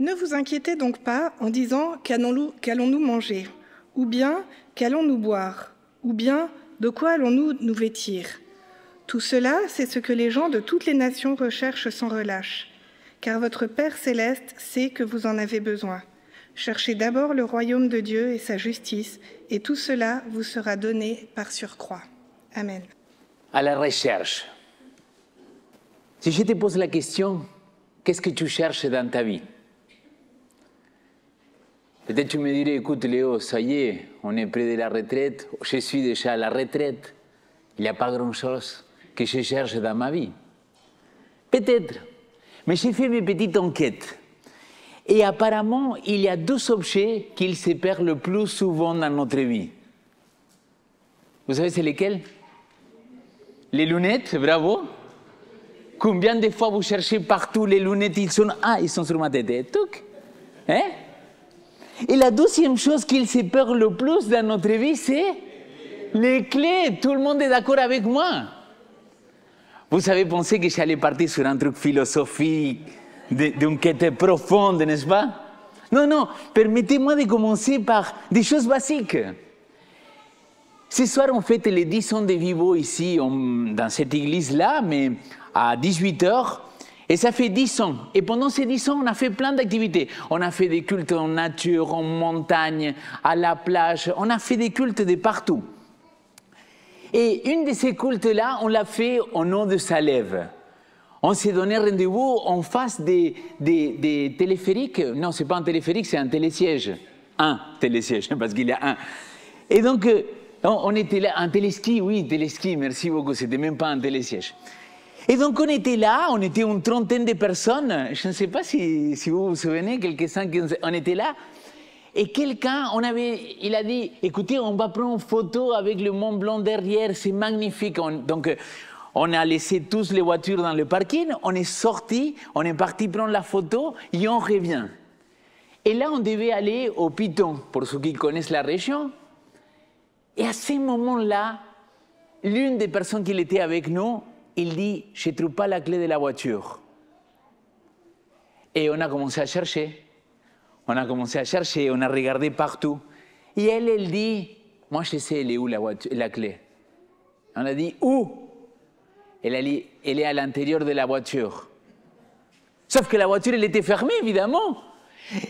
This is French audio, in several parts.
Ne vous inquiétez donc pas en disant qu'allons-nous manger, ou bien qu'allons-nous boire, ou bien de quoi allons-nous nous vêtir. Tout cela, c'est ce que les gens de toutes les nations recherchent sans relâche, car votre Père céleste sait que vous en avez besoin. Cherchez d'abord le royaume de Dieu et sa justice, et tout cela vous sera donné par surcroît. Amen. À la recherche. Si je te pose la question, qu'est-ce que tu cherches dans ta vie Peut-être tu me dirais, écoute Léo, ça y est, on est près de la retraite, je suis déjà à la retraite, il n'y a pas grand-chose que je cherche dans ma vie. Peut-être, mais j'ai fait mes petites enquêtes. Et apparemment, il y a deux objets qu'ils se perdent le plus souvent dans notre vie. Vous savez, c'est lesquels Les lunettes, bravo. Combien de fois vous cherchez partout les lunettes Ils sont, ah, ils sont sur ma tête. Eh, hein et la deuxième chose qu'il peur le plus dans notre vie, c'est les clés. Tout le monde est d'accord avec moi. Vous avez pensé que j'allais partir sur un truc philosophique, d'une quête profonde, n'est-ce pas Non, non, permettez-moi de commencer par des choses basiques. Ce soir, on fête les 10 ans de Vivo ici, dans cette église-là, mais à 18h, et ça fait 10 ans. Et pendant ces 10 ans, on a fait plein d'activités. On a fait des cultes en nature, en montagne, à la plage. On a fait des cultes de partout. Et une de ces cultes-là, on l'a fait au nom de Salève. On s'est donné rendez-vous en face des, des, téléphériques. Non, c'est pas un téléphérique, c'est un télésiège. Un télésiège, parce qu'il y a un. Et donc, euh, on était là, un téléski, oui, téléski, merci beaucoup, c'était même pas un télésiège. Et donc on était là, on était une trentaine de personnes, je ne sais pas si, vous vous souvenez, quelques-uns, on était là, et quelqu'un, on avait, il a dit, écoutez, on va prendre une photo avec le Mont Blanc derrière, c'est magnifique. donc euh, on a laissé tous les voitures dans le parking, on est sorti, on est parti prendre la photo, et on revient. Et là, on devait aller au Piton, pour ceux qui connaissent la région. Et à ce moment-là, l'une des personnes qui était avec nous il dit, je ne trouve pas la clé de la voiture. Et on a commencé à chercher, on a commencé à chercher, on a regardé partout. Et elle, elle dit, moi je sais, elle est où la, voiture, la clé On a dit, où elle a dit, elle est à l'intérieur de la voiture. Sauf que la voiture, elle était fermée, évidemment.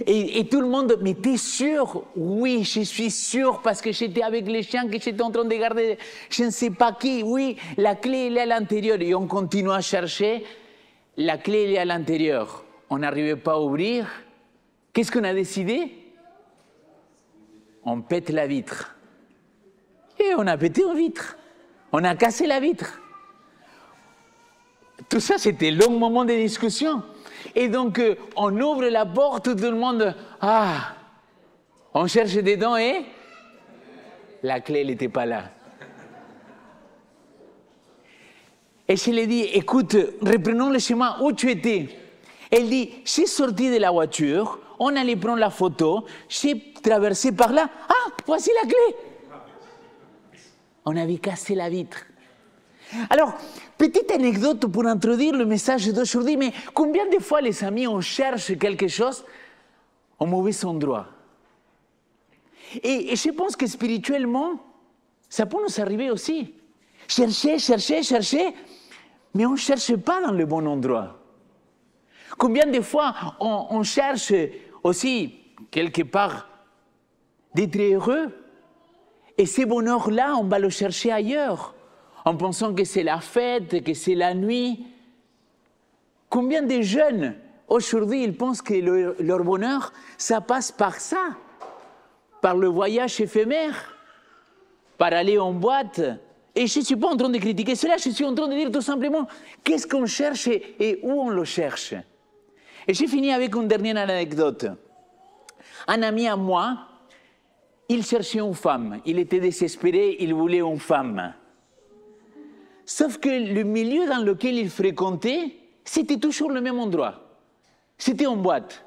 Et, tout le monde, mais t'es sûr Oui, je suis sûr parce que j'étais avec les chiens, que j'étais en train de garder je ne sais pas qui. Oui, la clé, elle est à l'intérieur. Et on continue à chercher. La clé, elle est à l'intérieur. On n'arrivait pas à ouvrir. Qu'est-ce qu'on a décidé On pète la vitre. Et on a pété la vitre. On a cassé la vitre. Tout ça, c'était long moment de discussion. Et donc, euh, on ouvre la porte, tout le monde, ah, on cherche dedans et la clé, n'était pas là. Et je lui ai dit, écoute, reprenons le chemin où tu étais. Elle dit, j'ai sorti de la voiture, on allait prendre la photo, j'ai traversé par là, ah, voici la clé. On avait cassé la vitre. Alors, Petite anecdote pour introduire le message d'aujourd'hui, mais combien de fois, les amis, on cherche quelque chose au mauvais endroit et, je pense que spirituellement, ça peut nous arriver aussi. Chercher, chercher, chercher, mais on ne cherche pas dans le bon endroit. Combien de fois on, on cherche aussi, quelque part, d'être heureux, et ce bonheur-là, on va le chercher ailleurs en pensant que c'est la fête, que c'est la nuit. Combien de jeunes aujourd'hui, ils pensent que leur bonheur, ça passe par ça, par le voyage éphémère, par aller en boîte. Et je ne suis pas en train de critiquer cela, je suis en train de dire tout simplement qu'est-ce qu'on cherche et où on le cherche. Et j'ai fini avec une dernière anecdote. Un ami à moi, il cherchait une femme. Il était désespéré, il voulait une femme. Sauf que le milieu dans lequel il fréquentait, c'était toujours le même endroit. C'était en boîte.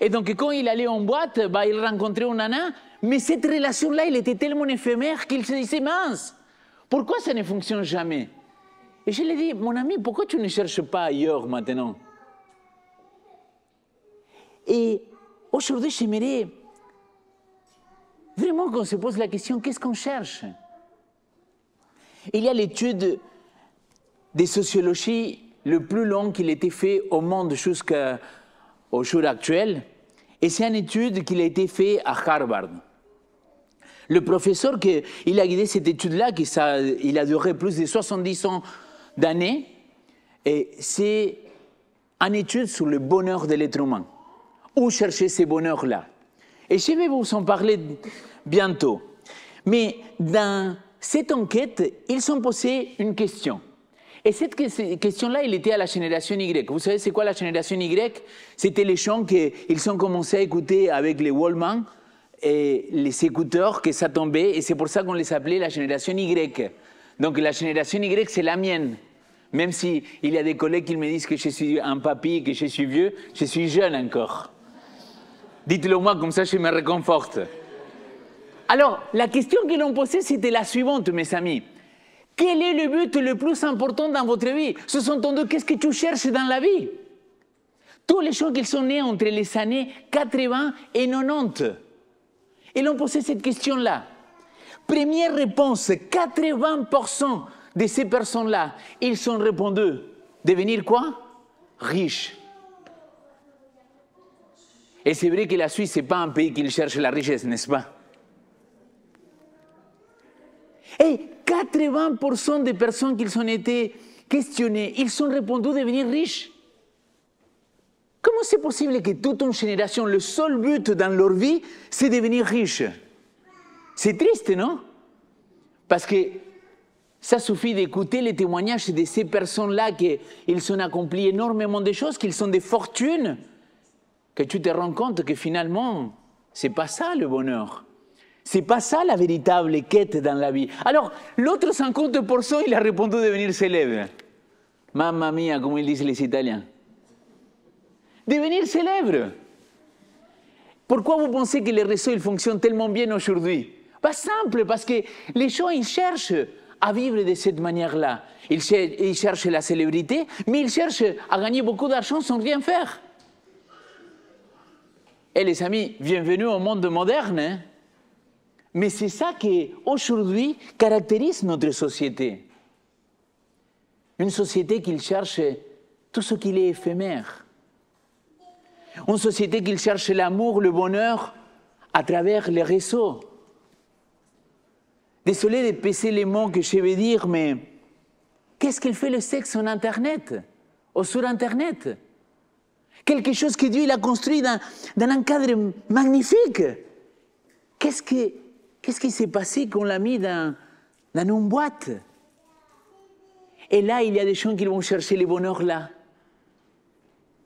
Et donc, quand il allait en boîte, bah, il rencontrait une nana, mais cette relation-là, elle était tellement éphémère qu'il se disait mince, pourquoi ça ne fonctionne jamais Et je lui ai dit mon ami, pourquoi tu ne cherches pas ailleurs maintenant Et aujourd'hui, j'aimerais vraiment qu'on se pose la question qu'est-ce qu'on cherche il y a l'étude des sociologies le plus long qu'il été fait au monde jusqu'au jour actuel. Et c'est une étude qui a été faite à Harvard. Le professeur qui il a guidé cette étude-là, qui ça, il a duré plus de 70 ans d'années, et c'est une étude sur le bonheur de l'être humain. Où chercher ce bonheur-là Et je vais vous en parler bientôt. Mais dans cette enquête, ils ont posé une question. Et cette question-là, elle était à la génération Y. Vous savez, c'est quoi la génération Y C'était les gens qui ont commencé à écouter avec les Wallman et les écouteurs que ça tombait, et c'est pour ça qu'on les appelait la génération Y. Donc la génération Y, c'est la mienne. Même s'il y a des collègues qui me disent que je suis un papy, que je suis vieux, je suis jeune encore. Dites-le moi, comme ça je me réconforte. Alors, la question que l'on posait, c'était la suivante, mes amis. Quel est le but le plus important dans votre vie Ce sont qu'est-ce que tu cherches dans la vie Tous les gens qui sont nés entre les années 80 et 90. Et l'on posé cette question-là. Première réponse, 80% de ces personnes-là, ils ont répondu, devenir quoi Riche. Et c'est vrai que la Suisse, ce n'est pas un pays qui cherche la richesse, n'est-ce pas et 80% des personnes qui ont été questionnées, ils ont répondu devenir riches. Comment c'est possible que toute une génération, le seul but dans leur vie, c'est devenir riche C'est triste, non Parce que ça suffit d'écouter les témoignages de ces personnes-là qu'ils ont accompli énormément de choses, qu'ils sont des fortunes, que tu te rends compte que finalement, ce n'est pas ça le bonheur. C'est pas ça la véritable quête dans la vie. Alors, l'autre pour 50%, il a répondu devenir célèbre. Mamma mia, comme ils disent les Italiens. Devenir célèbre. Pourquoi vous pensez que les réseaux fonctionnent tellement bien aujourd'hui Pas simple, parce que les gens ils cherchent à vivre de cette manière-là. Ils, cherchent la célébrité, mais ils cherchent à gagner beaucoup d'argent sans rien faire. Et eh, les amis, bienvenue au monde moderne. Hein. Mais c'est ça qui, aujourd'hui, caractérise notre société. Une société qui cherche tout ce qui est éphémère. Une société qui cherche l'amour, le bonheur à travers les réseaux. Désolé de peser les mots que je vais dire, mais qu'est-ce qu'il fait le sexe en Internet ou sur Internet Quelque chose que Dieu a construit dans, dans un cadre magnifique. Qu'est-ce que Qu'est-ce qui s'est passé qu'on l'a mis dans, dans une boîte Et là, il y a des gens qui vont chercher le bonheur là.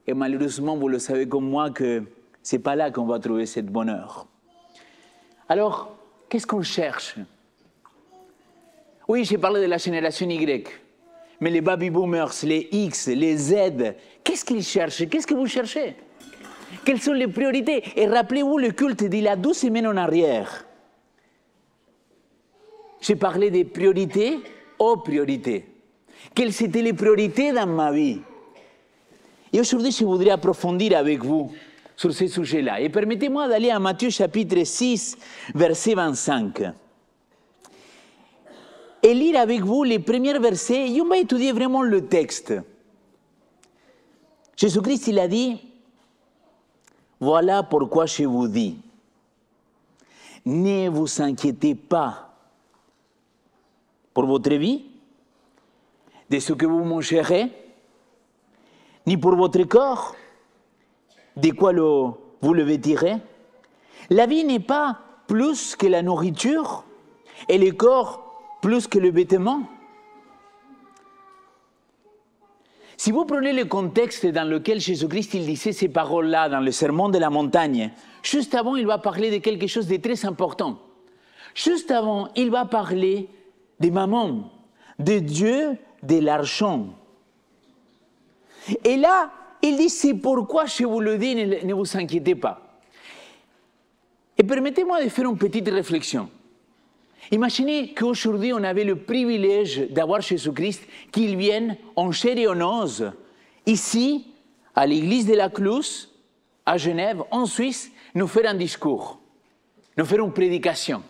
Et malheureusement, vous le savez comme moi que c'est pas là qu'on va trouver ce bonheur. Alors, qu'est-ce qu'on cherche Oui, j'ai parlé de la génération Y, mais les baby boomers, les X, les Z, qu'est-ce qu'ils cherchent Qu'est-ce que vous cherchez Quelles sont les priorités Et rappelez-vous le culte d'il la a 12 semaines en arrière j'ai parlé des priorités aux priorités. Quelles étaient les priorités dans ma vie Et aujourd'hui, je voudrais approfondir avec vous sur ces sujets-là. Et permettez-moi d'aller à Matthieu chapitre 6, verset 25. Et lire avec vous les premiers versets, et on va étudier vraiment le texte. Jésus-Christ, il a dit, voilà pourquoi je vous dis, ne vous inquiétez pas pour votre vie, de ce que vous mangerez, ni pour votre corps, de quoi vous le vêtirez. La vie n'est pas plus que la nourriture et le corps plus que le vêtement. Si vous prenez le contexte dans lequel Jésus-Christ il disait ces paroles-là dans le sermon de la montagne, juste avant, il va parler de quelque chose de très important. Juste avant, il va parler des mamans, de Dieu, de l'argent. Et là, il dit, c'est pourquoi je vous le dis, ne, vous inquiétez pas. Et permettez-moi de faire une petite réflexion. Imaginez qu'aujourd'hui, on avait le privilège d'avoir Jésus-Christ qu'il vienne en chair et en os, ici, à l'église de la Clouse, à Genève, en Suisse, nous faire un discours, nous faire une prédication.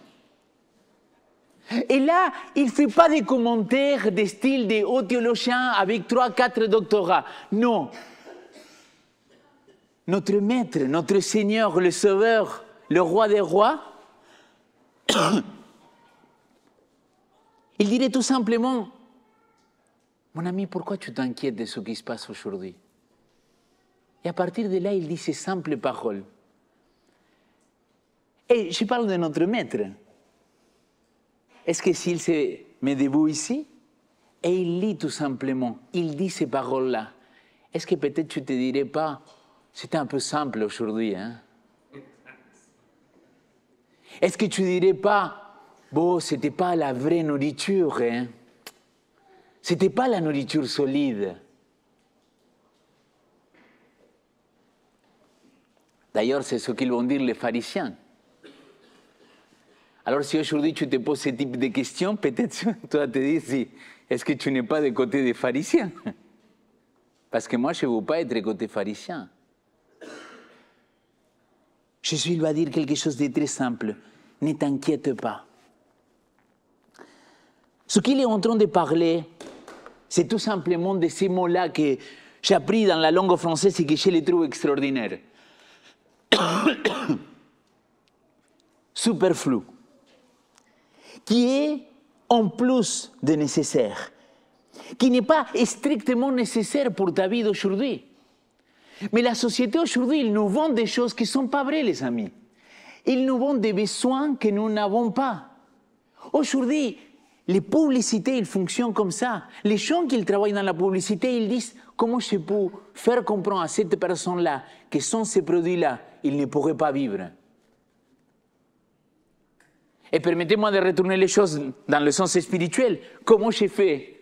Et là, il ne fait pas des commentaires de style des hauts théologiens avec trois, quatre doctorats. Non. Notre Maître, notre Seigneur, le Sauveur, le Roi des Rois, il dirait tout simplement, mon ami, pourquoi tu t'inquiètes de ce qui se passe aujourd'hui Et à partir de là, il dit ces simples paroles. Et je parle de notre Maître. Est-ce que s'il se met debout ici et il lit tout simplement, il dit ces paroles-là, est-ce que peut-être tu ne te dirais pas, c'était un peu simple aujourd'hui, hein? Est-ce que tu ne dirais pas, bon, n'était pas la vraie nourriture, hein C'était pas la nourriture solide. D'ailleurs, c'est ce qu'ils vont dire les pharisiens. Alors si aujourd'hui tu te poses ce type de questions, peut-être toi te dis, si, est-ce que tu n'es pas de côté des pharisiens Parce que moi, je ne veux pas être côté pharisien. Jésus va dire quelque chose de très simple. Ne t'inquiète pas. Ce qu'il est en train de parler, c'est tout simplement de ces mots-là que j'ai appris dans la langue française et que je les trouve extraordinaires. Superflu qui est en plus de nécessaire, qui n'est pas strictement nécessaire pour ta vie d'aujourd'hui. Mais la société aujourd'hui, ils nous vend des choses qui ne sont pas vraies, les amis. Ils nous vendent des besoins que nous n'avons pas. Aujourd'hui, les publicités, ils fonctionnent comme ça. Les gens qui travaillent dans la publicité, ils disent comment je peux faire comprendre à cette personne-là que sans ces produits-là, il ne pourrait pas vivre. Et permettez-moi de retourner les choses dans le sens spirituel. Comment j'ai fait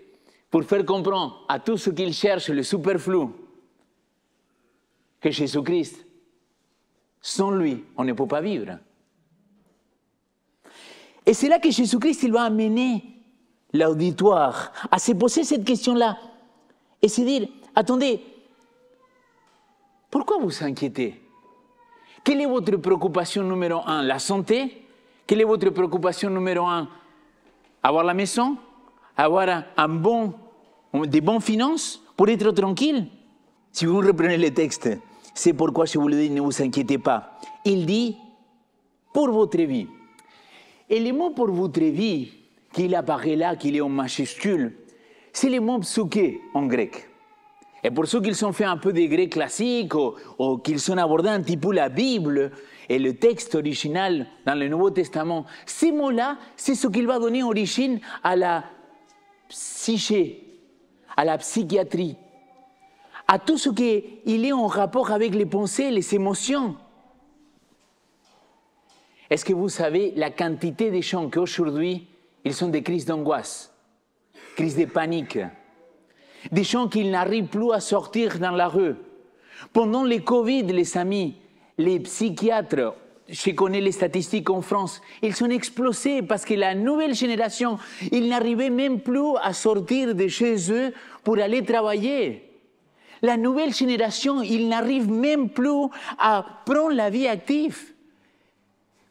pour faire comprendre à tout ce qu'il cherche, le superflu que Jésus-Christ, sans lui, on ne peut pas vivre. Et c'est là que Jésus-Christ, il va amener l'auditoire à se poser cette question-là et se dire, attendez, pourquoi vous inquiétez Quelle est votre préoccupation numéro un La santé quelle est votre préoccupation numéro un Avoir la maison Avoir un, bon, des bonnes finances pour être tranquille Si vous reprenez le texte, c'est pourquoi je vous le dis, ne vous inquiétez pas. Il dit pour votre vie. Et les mots « pour votre vie, qu'il apparaît là, qu'il est en majuscule, c'est les mots « psouké » en grec. Et pour ceux qui sont fait un peu des grecs classiques ou, qu'ils sont abordés un petit peu la Bible, et le texte original dans le Nouveau Testament, ces mots-là, c'est ce qu'il va donner origine à la psyché, à la psychiatrie, à tout ce qui est en rapport avec les pensées, les émotions. Est-ce que vous savez la quantité de gens qui aujourd'hui, ils sont des crises d'angoisse, crises de panique, des gens qui n'arrivent plus à sortir dans la rue. Pendant les Covid, les amis, les psychiatres, je connais les statistiques en France, ils sont explosés parce que la nouvelle génération, ils n'arrivaient même plus à sortir de chez eux pour aller travailler. La nouvelle génération, ils n'arrivent même plus à prendre la vie active.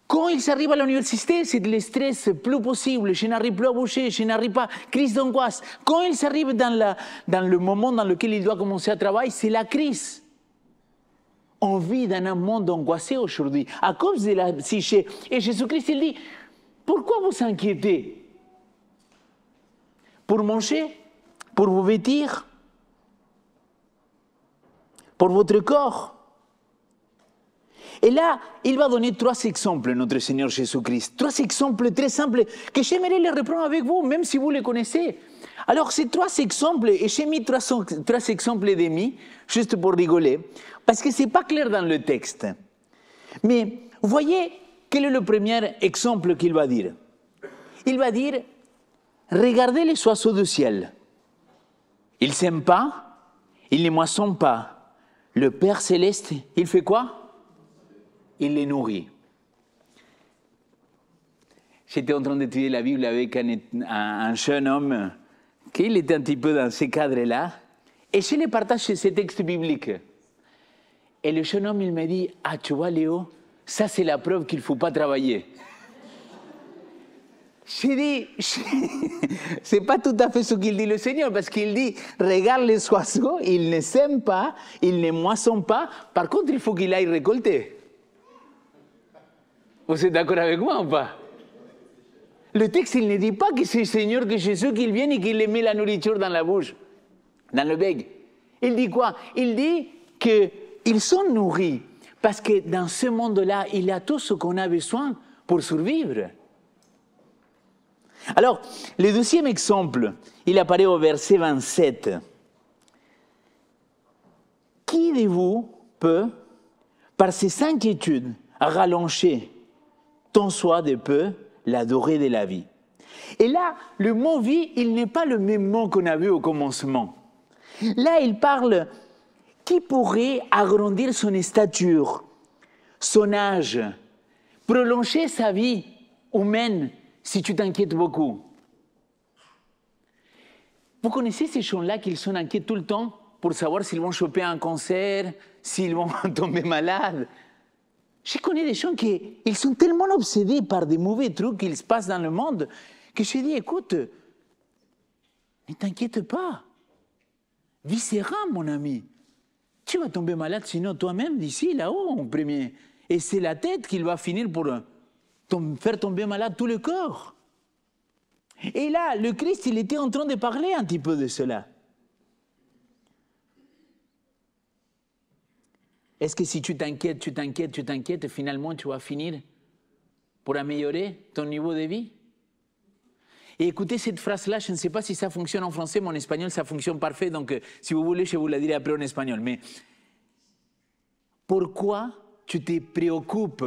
Quand ils arrivent à l'université, c'est le stress plus possible. Je n'arrive plus à bouger, je n'arrive pas. Crise d'angoisse. Quand ils arrivent dans, dans le moment dans lequel ils doivent commencer à travailler, c'est la crise. Envie d'un dans un monde angoissé aujourd'hui à cause de la psyché. Et Jésus-Christ, il dit, pourquoi vous inquiétez Pour manger Pour vous vêtir Pour votre corps et là, il va donner trois exemples, notre Seigneur Jésus-Christ. Trois exemples très simples que j'aimerais les reprendre avec vous, même si vous les connaissez. Alors, ces trois exemples, et j'ai mis trois, exemples et demi, juste pour rigoler, parce que ce n'est pas clair dans le texte. Mais voyez quel est le premier exemple qu'il va dire. Il va dire Regardez les oiseaux du ciel. Ils s'aiment pas, ils ne moissonnent pas. Le Père céleste, il fait quoi Il les nourrit. J'étais en train d'étudier la Bible avec un jeune homme il était un petit peu dans ce cadre-là. Et je lui partage ce textes bibliques. Et le jeune homme, il me dit, ah tu vois Léo, ça c'est la preuve qu'il ne faut pas travailler. J'ai dit, c'est pas tout à fait ce qu'il dit le Seigneur, parce qu'il dit, regarde les oiseaux, ils ne s'aiment pas, ils ne moissonnent pas, par contre il faut qu'il aille récolter. Vous êtes d'accord avec moi ou pas le texte, il ne dit pas que c'est le Seigneur, que Jésus, qu'il vient et qu'il met la nourriture dans la bouche, dans le bec. Il dit quoi Il dit qu'ils sont nourris parce que dans ce monde-là, il a tout ce qu'on a besoin pour survivre. Alors, le deuxième exemple, il apparaît au verset 27. Qui de vous peut, par ses inquiétudes, rallonger ton soi de peu L'adoré de la vie. Et là, le mot vie, il n'est pas le même mot qu'on a vu au commencement. Là, il parle qui pourrait agrandir son stature, son âge, prolonger sa vie humaine si tu t'inquiètes beaucoup. Vous connaissez ces gens-là qui sont inquiets tout le temps pour savoir s'ils vont choper un cancer, s'ils vont tomber malades, je connais des gens qui ils sont tellement obsédés par des mauvais trucs qu'ils se passent dans le monde que je dit, écoute, ne t'inquiète pas. Viscéra, mon ami. Tu vas tomber malade sinon toi-même d'ici là-haut en premier. Et c'est la tête qui va finir pour euh, faire tomber malade tout le corps. Et là, le Christ, il était en train de parler un petit peu de cela. Est-ce que si tu t'inquiètes, tu t'inquiètes, tu t'inquiètes, finalement tu vas finir pour améliorer ton niveau de vie Et écoutez cette phrase-là, je ne sais pas si ça fonctionne en français, mais en espagnol ça fonctionne parfait, donc euh, si vous voulez, je vous la dirai après en espagnol. Mais pourquoi tu te préoccupes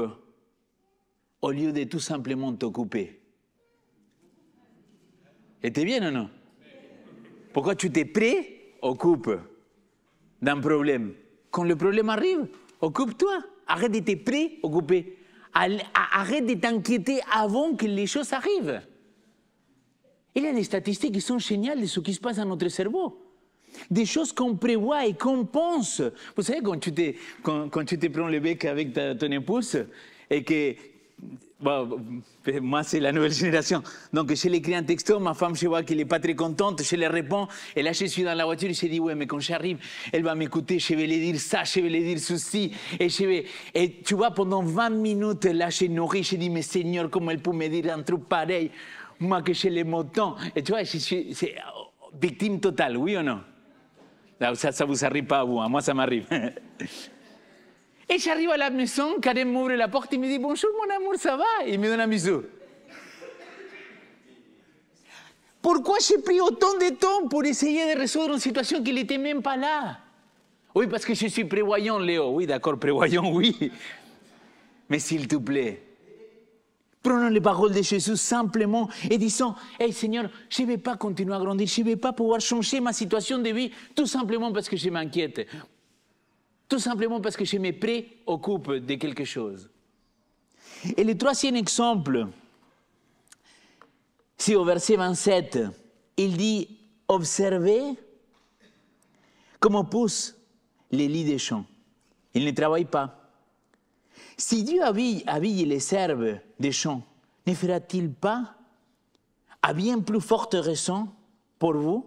au lieu de tout simplement t'occuper Et t'es bien ou non Pourquoi tu te préoccupes d'un problème quand le problème arrive, occupe-toi. Arrête d'être prêt, occupé. Arrête de t'inquiéter avant que les choses arrivent. Il y a des statistiques qui sont géniales de ce qui se passe dans notre cerveau. Des choses qu'on prévoit et qu'on pense. Vous savez, quand tu, te, quand, quand tu te prends le bec avec ta, ton épouse et que bah, euh, moi, c'est la nouvelle génération. Donc, je l'écris un texto, ma femme, je vois qu'elle n'est pas très contente, je lui réponds. Et là, je suis dans la voiture, et je dis, ouais, mais quand j'arrive, elle va m'écouter, je vais lui dire ça, je vais lui dire ceci. Et, je vais... et tu vois, pendant 20 minutes, là, j'ai nourri, je dis, mais Seigneur, comment elle peut me dire un truc pareil Moi, que je les Et tu vois, c'est victime totale, oui ou non ça, ça vous arrive pas à vous, hein? moi, ça m'arrive. Et j'arrive à la maison, Karim m'ouvre la porte, il me dit Bonjour mon amour, ça va Il me donne un bisou. Pourquoi j'ai pris autant de temps pour essayer de résoudre une situation qui n'était même pas là Oui, parce que je suis prévoyant, Léo. Oui, d'accord, prévoyant, oui. Mais s'il te plaît, prenons les paroles de Jésus simplement et disons Hey Seigneur, je ne vais pas continuer à grandir, je ne vais pas pouvoir changer ma situation de vie tout simplement parce que je m'inquiète. Tout simplement parce que je me préoccupe de quelque chose. Et le troisième exemple, c'est au verset 27. Il dit Observez comment poussent les lits des champs. Ils ne travaillent pas. Si Dieu habille, les serbes des champs, ne fera-t-il pas, à bien plus forte raison pour vous,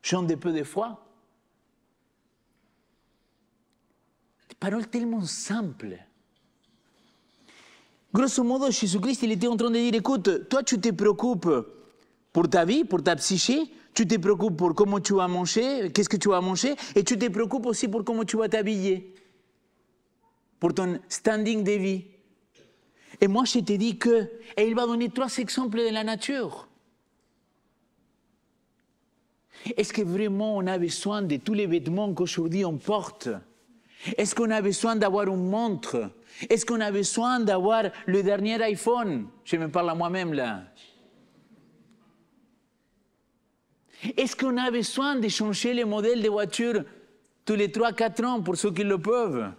gens de peu de foi Parole tellement simple. Grosso modo, Jésus-Christ, il était en train de dire, écoute, toi, tu te préoccupes pour ta vie, pour ta psyché, tu te préoccupes pour comment tu vas manger, qu'est-ce que tu vas manger, et tu te préoccupes aussi pour comment tu vas t'habiller, pour ton standing de vie. Et moi, je te dis que, et il va donner trois exemples de la nature. Est-ce que vraiment on a besoin de tous les vêtements qu'aujourd'hui on porte est-ce qu'on a besoin d'avoir une montre Est-ce qu'on a besoin d'avoir le dernier iPhone Je me parle à moi-même là. Est-ce qu'on a besoin de changer les modèles de voiture tous les 3-4 ans pour ceux qui le peuvent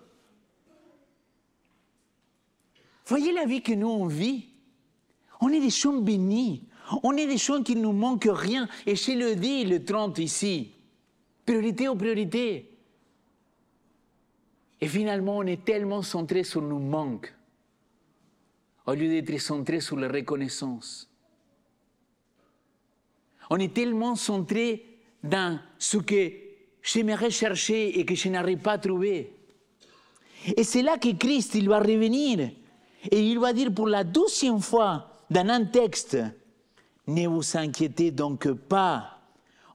Voyez la vie que nous on vit. On est des gens bénis. On est des gens qui ne nous manquent rien. Et je le dis, le 30 ici. Priorité aux priorités. Et finalement, on est tellement centré sur nos manques, au lieu d'être centré sur la reconnaissance. On est tellement centré dans ce que j'aimerais chercher et que je n'arrive pas à trouver. Et c'est là que Christ, il va revenir et il va dire pour la douzième fois dans un texte, ne vous inquiétez donc pas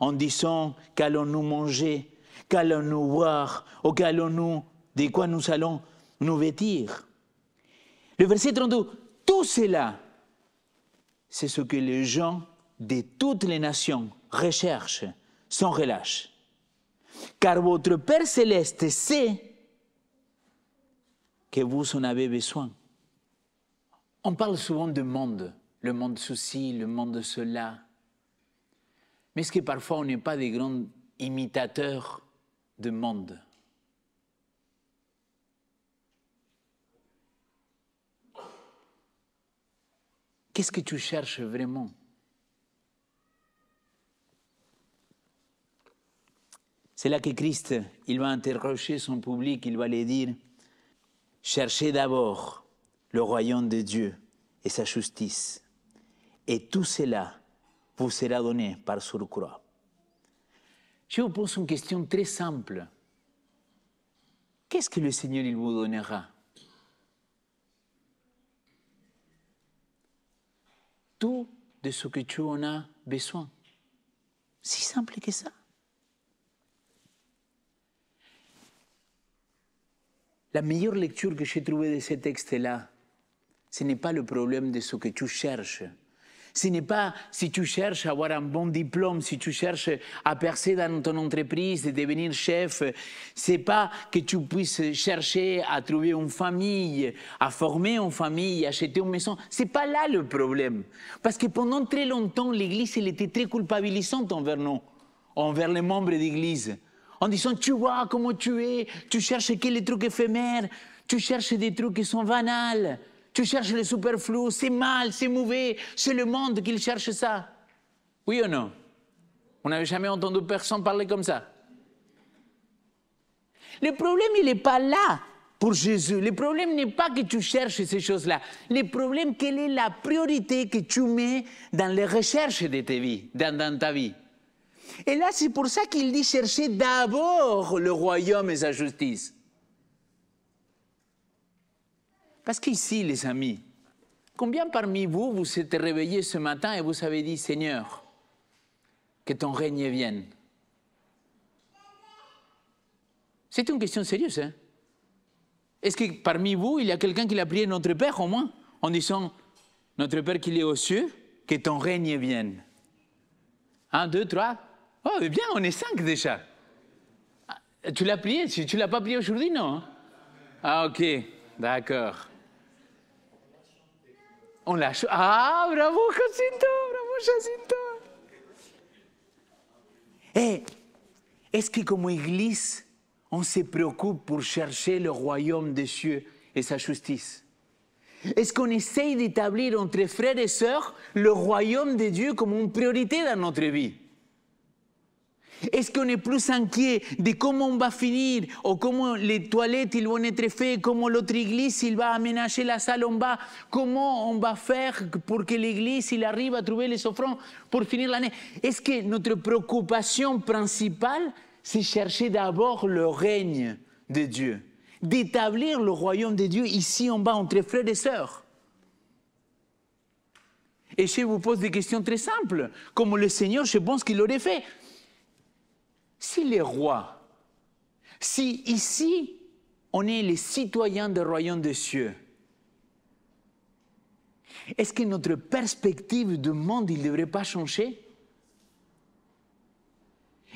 en disant qu'allons-nous manger, qu'allons-nous boire ou qu'allons-nous de quoi nous allons nous vêtir. Le verset 32, tout cela, c'est ce que les gens de toutes les nations recherchent sans relâche. Car votre Père céleste sait que vous en avez besoin. On parle souvent de monde, le monde ceci, le monde cela. Mais est-ce que parfois on n'est pas des grands imitateurs de monde Qu'est-ce que tu cherches vraiment C'est là que Christ, il va interroger son public, il va lui dire, cherchez d'abord le royaume de Dieu et sa justice, et tout cela vous sera donné par surcroît. Je vous pose une question très simple. Qu'est-ce que le Seigneur il vous donnera de ce que tu en as besoin. Si simple que ça. La meilleure lecture que j'ai trouvée de ce texte-là, ce n'est pas le problème de ce que tu cherches, ce n'est pas si tu cherches à avoir un bon diplôme, si tu cherches à percer dans ton entreprise et devenir chef, ce n'est pas que tu puisses chercher à trouver une famille, à former une famille, acheter une maison. n'est pas là le problème. Parce que pendant très longtemps, l'Église, elle était très culpabilisante envers nous, envers les membres d'Église. En disant, tu vois comment tu es, tu cherches que les trucs éphémères, tu cherches des trucs qui sont banals. Tu cherches le superflu, c'est mal, c'est mauvais, c'est le monde qui cherche ça. Oui ou non On n'avait jamais entendu personne parler comme ça. Le problème, il n'est pas là pour Jésus. Le problème n'est pas que tu cherches ces choses-là. Le problème, quelle est la priorité que tu mets dans les recherches de ta vie, dans, dans ta vie Et là, c'est pour ça qu'il dit chercher d'abord le royaume et sa justice. Parce qu'ici, les amis, combien parmi vous vous êtes réveillés ce matin et vous avez dit, Seigneur, que ton règne vienne C'est une question sérieuse. Hein? Est-ce que parmi vous, il y a quelqu'un qui l'a prié notre Père au moins, en disant, notre Père qui est aux cieux, que ton règne vienne Un, deux, trois. Oh, eh bien, on est cinq déjà. Ah, tu l'as prié, Si tu ne l'as pas prié aujourd'hui, non hein? Ah, ok, d'accord. On lâche. Ah, bravo Jacinto, bravo Jacinto. Et eh, est-ce que comme Église, on se préoccupe pour chercher le royaume des cieux et sa justice Est-ce qu'on essaye d'établir entre frères et sœurs le royaume de Dieu comme une priorité dans notre vie est-ce qu'on est plus inquiet de comment on va finir ou comment les toilettes ils vont être faites, comment l'autre église il va aménager la salle en bas, comment on va faire pour que l'église il arrive à trouver les offrandes pour finir l'année Est-ce que notre préoccupation principale, c'est chercher d'abord le règne de Dieu, d'établir le royaume de Dieu ici en bas entre frères et sœurs et je vous pose des questions très simples, comme le Seigneur, je pense qu'il l'aurait fait si les rois, si ici on est les citoyens du royaume des cieux, est-ce que notre perspective du monde ne devrait pas changer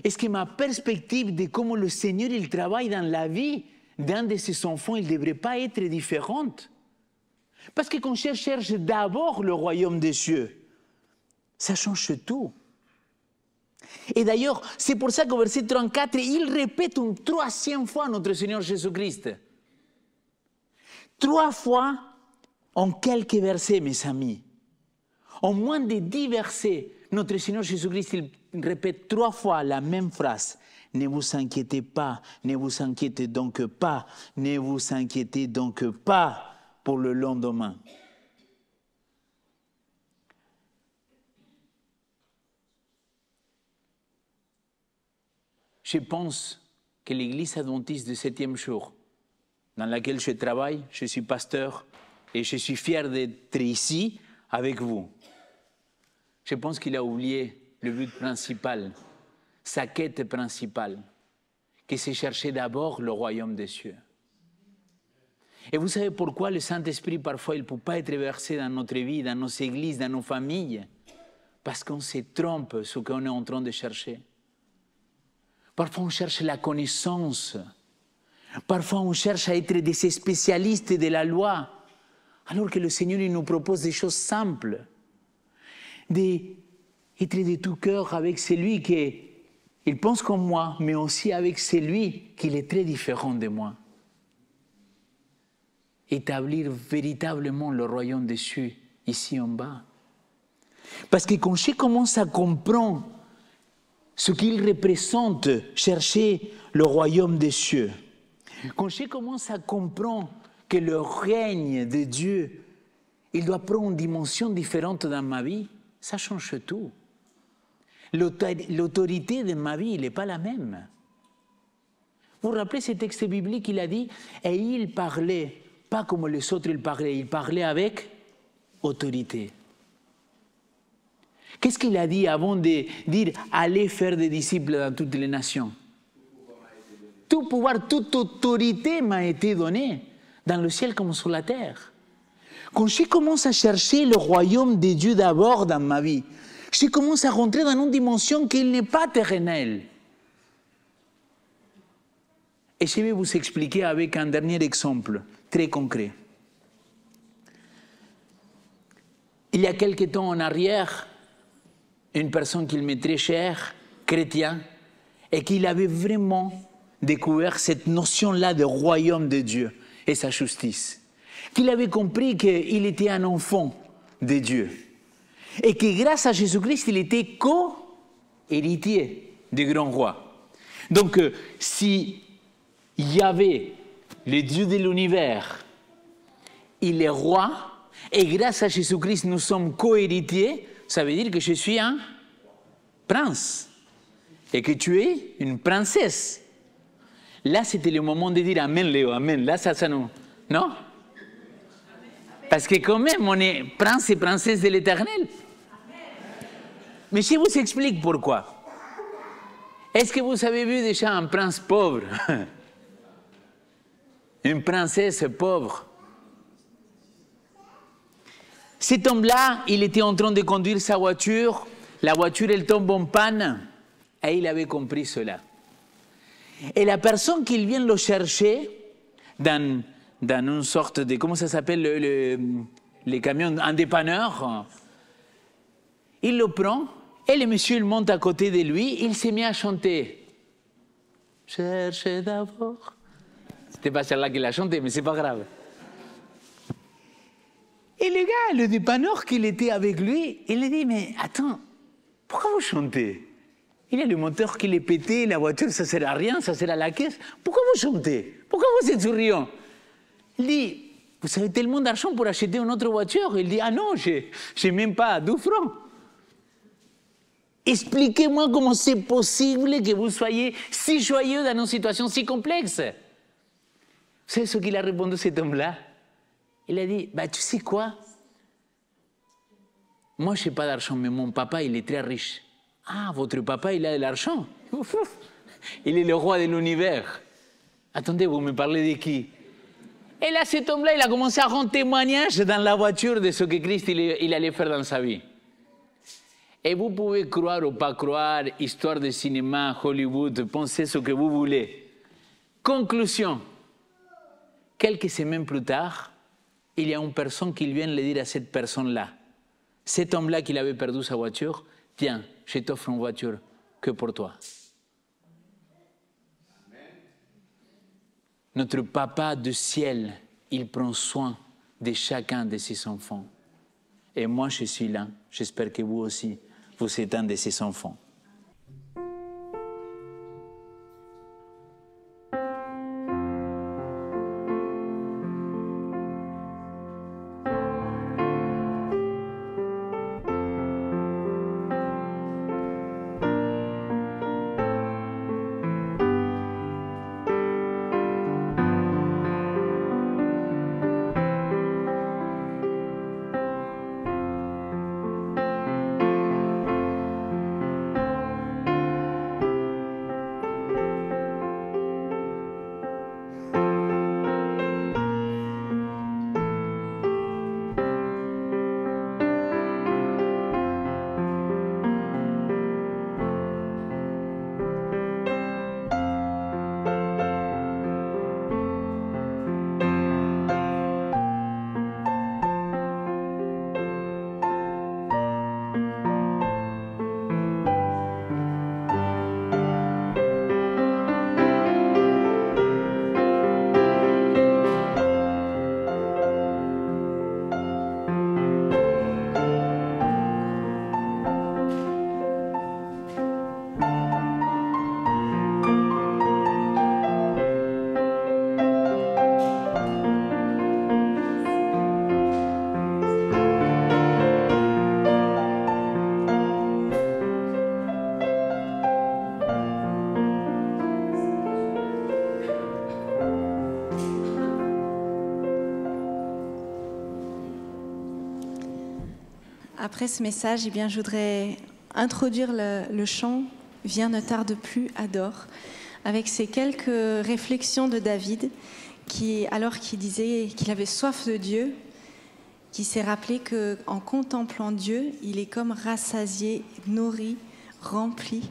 Est-ce que ma perspective de comment le Seigneur il travaille dans la vie d'un de ses enfants ne devrait pas être différente Parce que quand on cherche d'abord le royaume des cieux, ça change tout. Et d'ailleurs, c'est pour ça qu'au verset 34, il répète une troisième fois notre Seigneur Jésus-Christ. Trois fois en quelques versets, mes amis. En moins de dix versets, notre Seigneur Jésus-Christ, il répète trois fois la même phrase. Ne vous inquiétez pas, ne vous inquiétez donc pas, ne vous inquiétez donc pas pour le lendemain. je pense que l'Église adventiste du septième jour, dans laquelle je travaille, je suis pasteur et je suis fier d'être ici avec vous. Je pense qu'il a oublié le but principal, sa quête principale, qui c'est chercher d'abord le royaume des cieux. Et vous savez pourquoi le Saint-Esprit, parfois, il ne peut pas être versé dans notre vie, dans nos églises, dans nos familles Parce qu'on se trompe sur ce qu'on est en train de chercher. Parfois, on cherche la connaissance. Parfois, on cherche à être des spécialistes de la loi, alors que le Seigneur il nous propose des choses simples. D'être de tout cœur avec celui qui il pense comme moi, mais aussi avec celui qui est très différent de moi. Établir véritablement le royaume des cieux ici en bas. Parce que quand je commence à comprendre ce qu'il représente chercher le royaume des cieux. Quand je commence à comprendre que le règne de Dieu, il doit prendre une dimension différente dans ma vie, ça change tout. L'autorité de ma vie, elle n'est pas la même. Vous vous rappelez ce texte biblique, il a dit, et il parlait, pas comme les autres, il parlait, il parlait avec autorité. Qu'est-ce qu'il a dit avant de dire allez faire des disciples dans toutes les nations Tout pouvoir, toute autorité m'a été donnée, dans le ciel comme sur la terre. Quand je commence à chercher le royaume de Dieu d'abord dans ma vie, je commence à rentrer dans une dimension qui n'est pas terrestre. Et je vais vous expliquer avec un dernier exemple très concret. Il y a quelques temps en arrière, une personne qu'il met très chère, chrétien, et qu'il avait vraiment découvert cette notion-là de royaume de Dieu et sa justice. Qu'il avait compris qu'il était un enfant de Dieu. Et que grâce à Jésus-Christ, il était co-héritier du grand roi. Donc, euh, s'il y avait le Dieu de l'univers, il est roi, et grâce à Jésus-Christ, nous sommes co-héritiers, ça veut dire que je suis un prince et que tu es une princesse. Là, c'était le moment de dire Amen, Léo, Amen. Là, ça, ça nous. Non Parce que, quand même, on est prince et princesse de l'éternel. Mais je vous explique pourquoi. Est-ce que vous avez vu déjà un prince pauvre Une princesse pauvre cet homme-là, il était en train de conduire sa voiture, la voiture, elle tombe en panne, et il avait compris cela. Et la personne qui vient le chercher, dans, dans une sorte de, comment ça s'appelle, le, le, les camions, un dépanneur, il le prend, et le monsieur il monte à côté de lui, il s'est mis à chanter. Cherchez d'abord. C'était pas celle-là qui l'a chanté, mais c'est pas grave. Et le gars, le dépanneur qu'il était avec lui, il lui dit, mais attends, pourquoi vous chantez Il a le moteur qui l'est pété, la voiture, ça sert à rien, ça sert à la caisse. Pourquoi vous chantez Pourquoi vous êtes souriant Il dit, vous avez tellement d'argent pour acheter une autre voiture. Il dit, ah non, j'ai même pas 12 francs. Expliquez-moi comment c'est possible que vous soyez si joyeux dans une situation si complexe. C'est ce qu'il a répondu cet homme-là. Il a dit, bah, tu sais quoi Moi, je n'ai pas d'argent, mais mon papa, il est très riche. Ah, votre papa, il a de l'argent. Il est le roi de l'univers. Attendez, vous me parlez de qui Et là, cet homme-là, il a commencé à rendre témoignage dans la voiture de ce que Christ il allait faire dans sa vie. Et vous pouvez croire ou pas croire, histoire de cinéma, Hollywood, pensez ce que vous voulez. Conclusion. Quelques semaines plus tard, il y a une personne qui vient le dire à cette personne-là, cet homme-là qui avait perdu sa voiture, tiens, je t'offre une voiture que pour toi. Notre Papa du ciel, il prend soin de chacun de ses enfants. Et moi, je suis là. J'espère que vous aussi, vous êtes un de ses enfants. ce message, et eh bien, je voudrais introduire le, chant Viens, ne tarde plus, adore, avec ces quelques réflexions de David, qui, alors qu'il disait qu'il avait soif de Dieu, qui s'est rappelé qu'en contemplant Dieu, il est comme rassasié, nourri, rempli.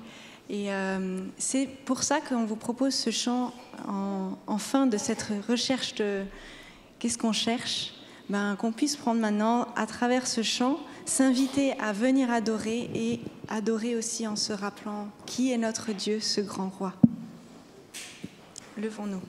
Et euh, c'est pour ça qu'on vous propose ce chant en, en fin de cette recherche de qu'est-ce qu'on cherche, ben, qu'on puisse prendre maintenant à travers ce chant s'inviter à venir adorer et adorer aussi en se rappelant qui est notre Dieu, ce grand roi. Levons-nous.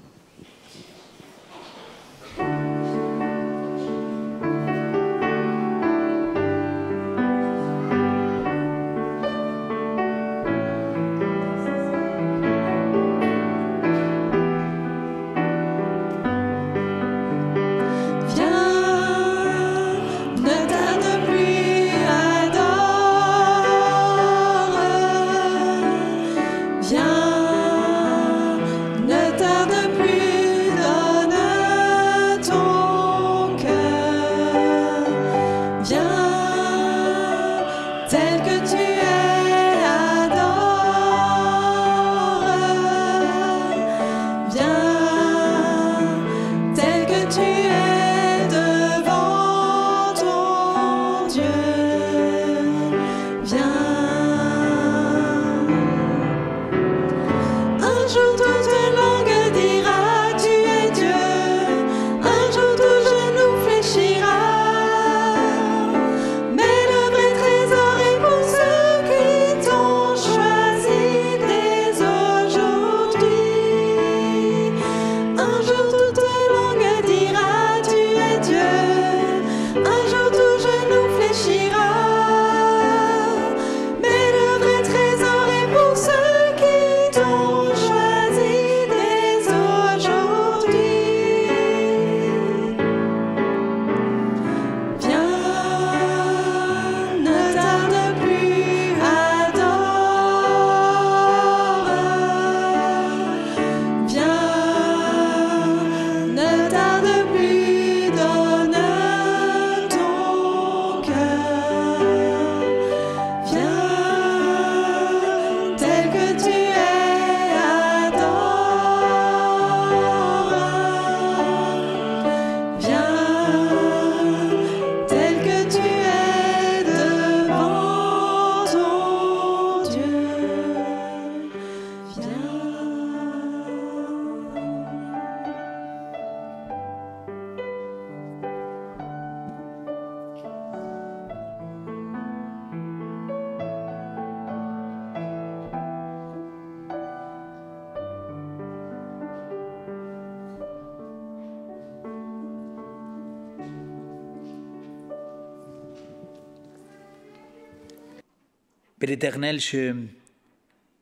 Père éternel, je,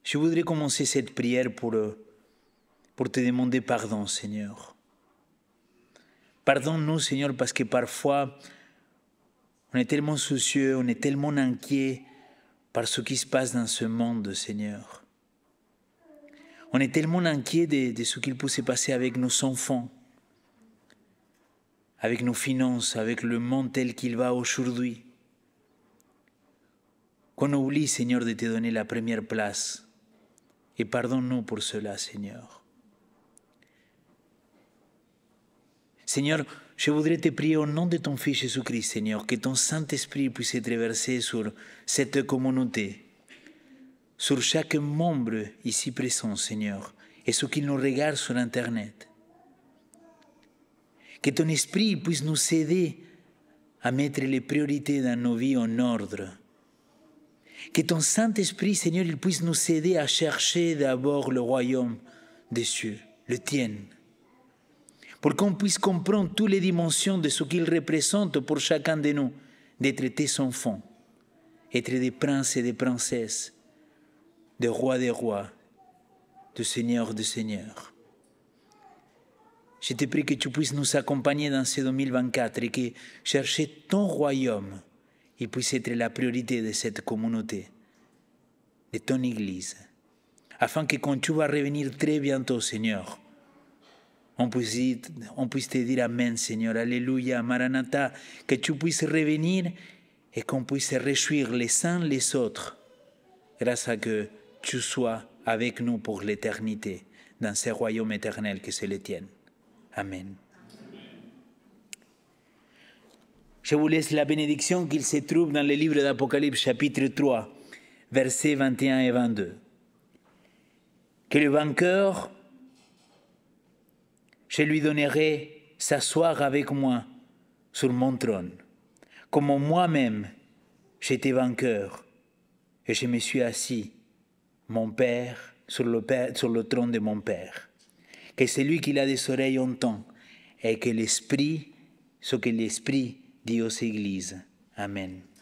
je voudrais commencer cette prière pour, pour te demander pardon, Seigneur. Pardonne-nous, Seigneur, parce que parfois, on est tellement soucieux, on est tellement inquiet par ce qui se passe dans ce monde, Seigneur. On est tellement inquiet de, de ce qu'il peut se passer avec nos enfants, avec nos finances, avec le monde tel qu'il va aujourd'hui qu'on oublie, Seigneur, de te donner la première place. Et pardonne-nous pour cela, Seigneur. Seigneur, je voudrais te prier au nom de ton Fils Jésus-Christ, Seigneur, que ton Saint-Esprit puisse être versé sur cette communauté, sur chaque membre ici présent, Seigneur, et ceux qui nous regardent sur Internet. Que ton Esprit puisse nous aider à mettre les priorités dans nos vies en ordre que ton Saint-Esprit, Seigneur, il puisse nous aider à chercher d'abord le royaume des cieux, le tien. Pour qu'on puisse comprendre toutes les dimensions de ce qu'il représente pour chacun de nous, d'être tes enfants, être des princes et des princesses, des rois des rois, de seigneurs des seigneurs. Je te prie que tu puisses nous accompagner dans ces 2024 et que chercher ton royaume il puisse être la priorité de cette communauté, de ton Église, afin que quand tu vas revenir très bientôt, Seigneur, on puisse, on puisse te dire Amen, Seigneur, Alléluia, Maranatha, que tu puisses revenir et qu'on puisse réjouir les uns les autres, grâce à que tu sois avec nous pour l'éternité, dans ce royaume éternel que se le tien. Amen. Je vous laisse la bénédiction qu'il se trouve dans le livre d'Apocalypse chapitre 3, versets 21 et 22. Que le vainqueur, je lui donnerai s'asseoir avec moi sur mon trône, comme moi-même j'étais vainqueur et je me suis assis, mon père, sur le, sur le trône de mon père. Que celui qui a des oreilles entend et que l'esprit, ce que l'esprit Dios Iglesia. Amém.